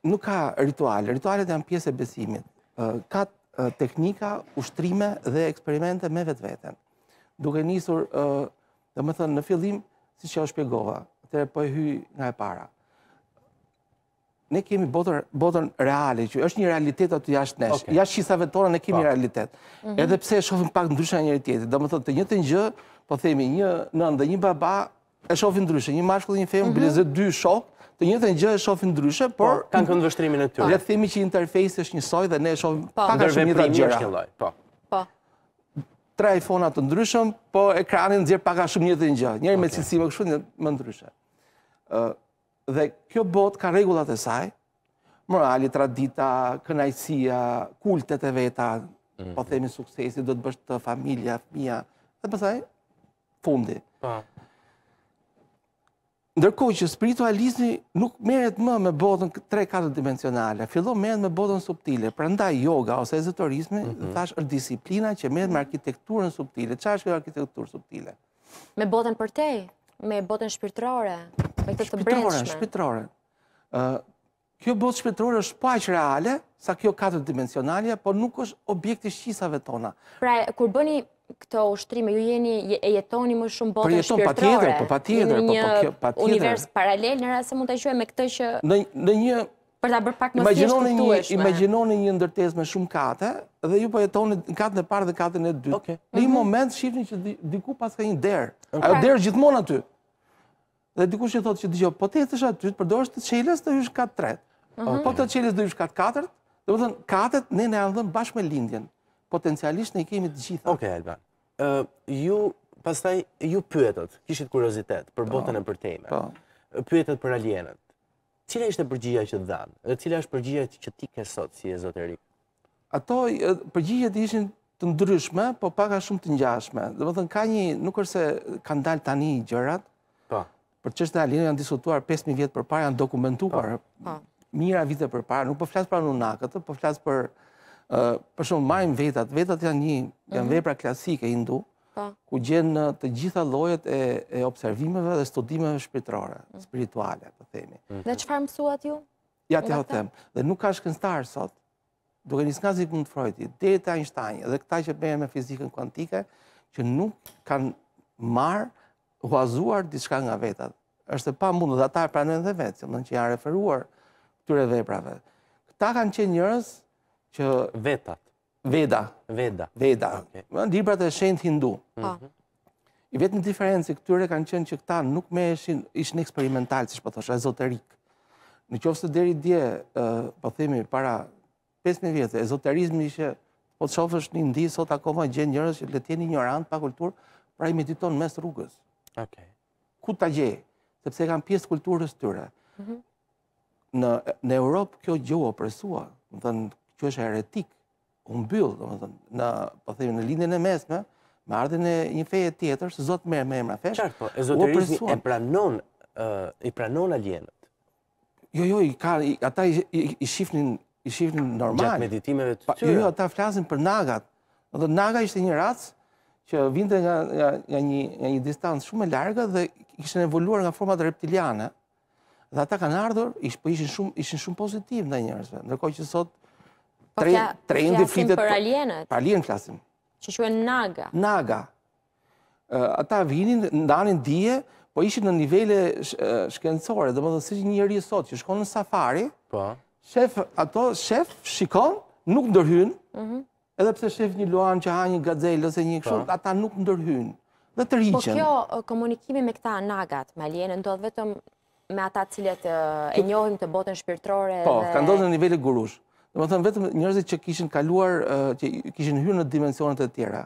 nuk ka rituale. ritualet janë pjesë e besimit. Ka teknika, ushtrime dhe eksperimente me vetë vetën. e njësur, dhe më thënë, në fillim, si që është pjegova, të e po e hy nga e para. Ne kemi botën reale, që është një realitet atë jashtë neshë. Jashtë qisa vetëtore, ne kemi realitet. Mhm. Edhe pse e shofim pak ndryshë njëri tjetë. Dhe më thënë, të një të një, po themi, një nën dhe një baba, e shofim ndryshë. Një mashkull dhe një femë, mhm. bilizet dy shokë, të e gjë e shohin ndryshe, po, por kanë këndvështrimin e tyre. Le të themi që interfejsi është njësoj dhe ne e shohim po, pak ashtu një gjë është një lloj. Po. Po. Tre iPhone-a të ndryshëm, po ekrani nxjerr pak a shumë njëtë e njëjtën gjë. Njëri me cilësi më një më ndryshe. dhe kjo botë ka rregullat e saj, morali, tradita, kënaqësia, kultet e veta, mhm. po themi suksesi, do të bësh të familja, fëmia, dhe pastaj fundi. Po. Ndërkohë që spiritualizmi nuk meret më me botën 3-4 dimensionale, fillon meret me botën subtile, pra ndaj yoga ose ezitorizmi, mhm. thash është disiplina që meret me arkitekturën subtile. Qa është kjo arkitekturë subtile? Me botën përtej? me botën shpirtrore, me këtë të brendshme. Shpirtrore, shpirtrore. Kjo botë shpirtrore është pa që reale, sa kjo 4 dimensionale, por nuk është objekti shqisave tona. Pra, kur bëni këto ushtrime, ju jeni e jetoni më shumë botën po shpirtrore. Pa tjetër, po, pa tjetër. Në po, një univers paralel, në rrasë mund të shuaj me këtë që... Në një... Për ta bërë pak më fjeshtë të tueshme. Imaginoni një ndërtes me shumë kate, dhe ju po jetoni në katën e parë dhe katën e dytë. Në i mhm. moment shifni që diku pas ka një derë. Ajo derë gjithmonë aty. Dhe diku që thotë që dhjo, po të jetës aty, të të të katë Po të qeles të katë katërt, ne bashkë lindjen potencialisht ne kemi të gjitha. Oke, Elba. Ju, pastaj, ju pyetët, kishit kuriozitet për po. botën e përtejme, po. pyetët për alienët, Cile ishte përgjia që të dhanë? Dhe cile është përgjia që ti ke sot, si e zoteri? Ato, përgjia të ishin të ndryshme, po paka shumë të njashme. Dhe më thënë, ka një, nuk është se kanë dalë tani i gjërat, po. për qështë në alienë, janë disutuar 5.000 vjetë për parë, janë dokumentuar, mira vite për parë, nuk po flasë për anunakët, po flasë për për shumë majmë vetat, vetat janë një, janë mhm. vepra klasike hindu, po. ku gjenë të gjitha lojet e observimeve dhe studimeve shpirtrore, mhm. spirituale, të themi. Mhm. Dhe farë mësuat ju? Ja, të jo them. Dhe nuk ka shkënstarë sot, duke njës nga të frojti, dhe të Einstein, dhe këta që bëjë me fizikën kuantike, që nuk kanë marë, huazuar diska nga vetat. është pa mundu dhe ata e pranën dhe vetë, që janë referuar këtyre veprave. Këta kanë qenë njërës që veta. Veda. Veda. Veda. Okay. Në librat e shenjt hindu. I po. vetë mhm. I vetëm këtyre kanë qenë që këta nuk me ishin eksperimental, siç po thosh, ezoterik. Në qoftë se deri dje, po themi para 5000 vjetë, ezoterizmi ishte po të shofësh në Indi sot akoma gjen njerëz që le të jenë ignorant pa kultur, pra i mediton mes rrugës. Okej. Ku ta gjej? Sepse kanë pjesë kulturës tyre. Mhm. në në Europë kjo gjë opresua. Do thënë kjo është heretik, unë byllë, do më në, po thejmë, në lindin e mesme, me ardhin e një feje tjetër, se zotë merë me emra feshë, Qartë, po, ezoterizmi e pranon, i pranon alienët? Jo, jo, ata i, i shifnin, i shifnin normal. Gjatë meditimeve të jo, tyre? Jo, jo, ata flasin për nagat. në të naga ishte një racë, që vinte nga, nga, nga, një, një distancë shumë e larga dhe kishen evoluar nga format reptiliane. Dhe ata kanë ardhur, po ishin shumë, ishin shumë pozitiv në njërësve. Ndërkoj që sot, Po tre indi fitet... Për po- alienët? Për alienët flasim. Që që e naga? Naga. Ata vinin, ndanin dje, po ishin në nivele shkencore, dhe më dhe si që njëri e sot që shkon në safari, po. shef, ato, shef, shikon, nuk ndërhyn, mhm. edhe pse shef një luan që ha një gazelë, ose një këshon, ata nuk ndërhyn, dhe të rriqen. Po kjo komunikimi me këta nagat, me alienë, ndodhë vetëm me ata cilët e njohim të botën shpirtrore... Po, ka ndodhë në nivele gurush. Dhe më thëmë, vetëm njërëzit që kishin kaluar, që kishin hyrë në dimensionet e tjera,